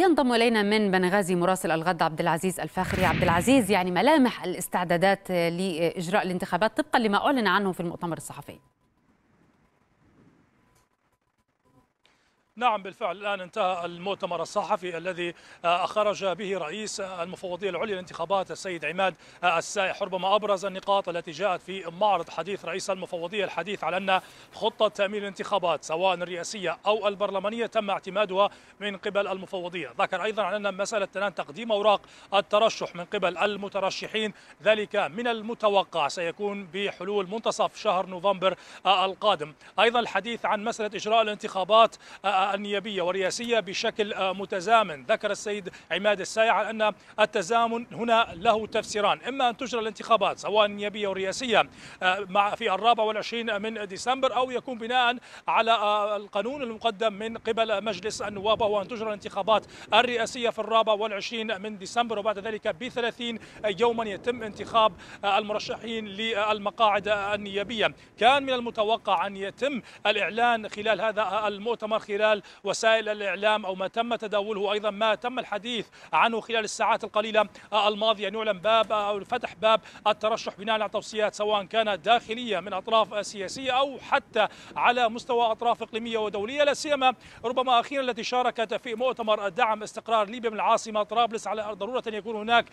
ينضم الينا من بنغازي مراسل الغد عبد العزيز الفاخري عبد العزيز يعني ملامح الاستعدادات لاجراء الانتخابات طبقا لما اعلن عنه في المؤتمر الصحفي نعم بالفعل الآن انتهى المؤتمر الصحفي الذي آه، خرج به رئيس آه، المفوضية العليا للانتخابات السيد عماد آه، السائح ربما أبرز النقاط التي جاءت في معرض حديث رئيس المفوضية الحديث على أن خطة تأمين الانتخابات سواء الرئاسية أو البرلمانية تم اعتمادها من قبل المفوضية ذكر أيضا عن أن مسألة الآن تقديم أوراق الترشح من قبل المترشحين ذلك من المتوقع سيكون بحلول منتصف شهر نوفمبر القادم أيضا الحديث عن مسألة إجراء الانتخابات النيابية والرئاسية بشكل آه، متزامن ذكر السيد عماد السايع أن التزامن هنا له تفسيران إما أن تجرى الانتخابات سواء النيابية والرئاسية آه، مع في الرابع والعشرين من ديسمبر أو يكون بناء على آه، القانون المقدم من قبل مجلس النواب وهو أن تجرى الانتخابات الرئاسية في الرابع والعشرين من ديسمبر وبعد ذلك ب 30 يوما يتم انتخاب المرشحين للمقاعد النيابية كان من المتوقع أن يتم الإعلان خلال هذا المؤتمر خلال خلال وسائل الإعلام أو ما تم تداوله أيضا ما تم الحديث عنه خلال الساعات القليلة الماضية أن يعلن باب أو فتح باب الترشح بناء على توصيات سواء كانت داخلية من أطراف سياسية أو حتى على مستوى أطراف إقليمية ودولية لا سيما ربما أخيرا التي شاركت في مؤتمر دعم استقرار ليبيا من العاصمة طرابلس على ضرورة أن يكون هناك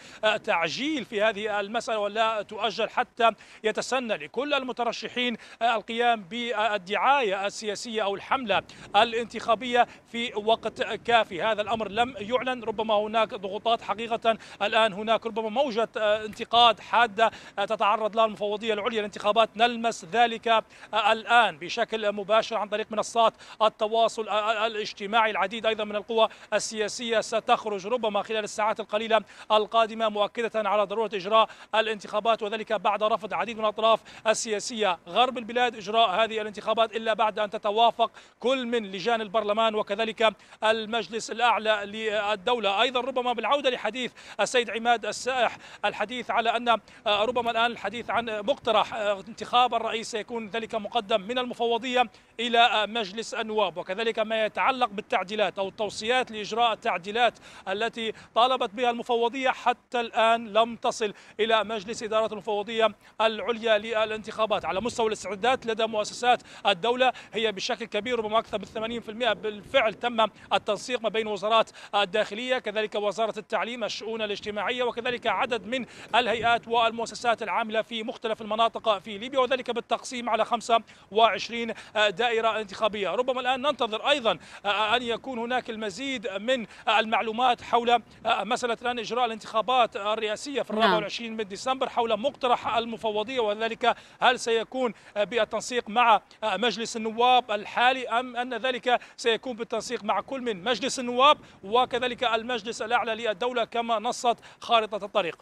تعجيل في هذه المسألة ولا تؤجل حتى يتسنى لكل المترشحين القيام بالدعاية السياسية أو الحملة الانتخابية الانتخابية في وقت كافي هذا الأمر لم يعلن ربما هناك ضغوطات حقيقة الآن هناك ربما موجة آه، انتقاد حادة آه، تتعرض لها المفوضية العليا للانتخابات نلمس ذلك آه، الآن بشكل مباشر عن طريق منصات التواصل الاجتماعي العديد أيضا من القوى السياسية ستخرج ربما خلال الساعات القليلة القادمة مؤكدة على ضرورة إجراء الانتخابات وذلك بعد رفض عديد من الأطراف السياسية غرب البلاد إجراء هذه الانتخابات إلا بعد أن تتوافق كل من لجان البرلمان البرلمان وكذلك المجلس الأعلى للدولة أيضا ربما بالعودة لحديث السيد عماد السائح الحديث على أن ربما الآن الحديث عن مقترح انتخاب الرئيس سيكون ذلك مقدم من المفوضية إلى مجلس النواب وكذلك ما يتعلق بالتعديلات أو التوصيات لإجراء التعديلات التي طالبت بها المفوضية حتى الآن لم تصل إلى مجلس إدارة المفوضية العليا للانتخابات على مستوى الاستعدادات لدى مؤسسات الدولة هي بشكل كبير ربما أكثر من 80% بالفعل تم التنسيق ما بين وزارات الداخلية كذلك وزارة التعليم الشؤون الاجتماعية وكذلك عدد من الهيئات والمؤسسات العاملة في مختلف المناطق في ليبيا وذلك بالتقسيم على 25 دائرة انتخابية ربما الآن ننتظر أيضا أن يكون هناك المزيد من المعلومات حول مسألة الآن إجراء الانتخابات الرئاسية في الرابع نعم. والعشرين من ديسمبر حول مقترح المفوضية وذلك هل سيكون بالتنسيق مع مجلس النواب الحالي أم أن ذلك سيكون بالتنسيق مع كل من مجلس النواب وكذلك المجلس الأعلى للدولة كما نصت خارطة الطريق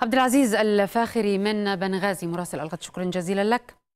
عبد العزيز الفاخري من بنغازي مراسل الغد شكرا جزيلا لك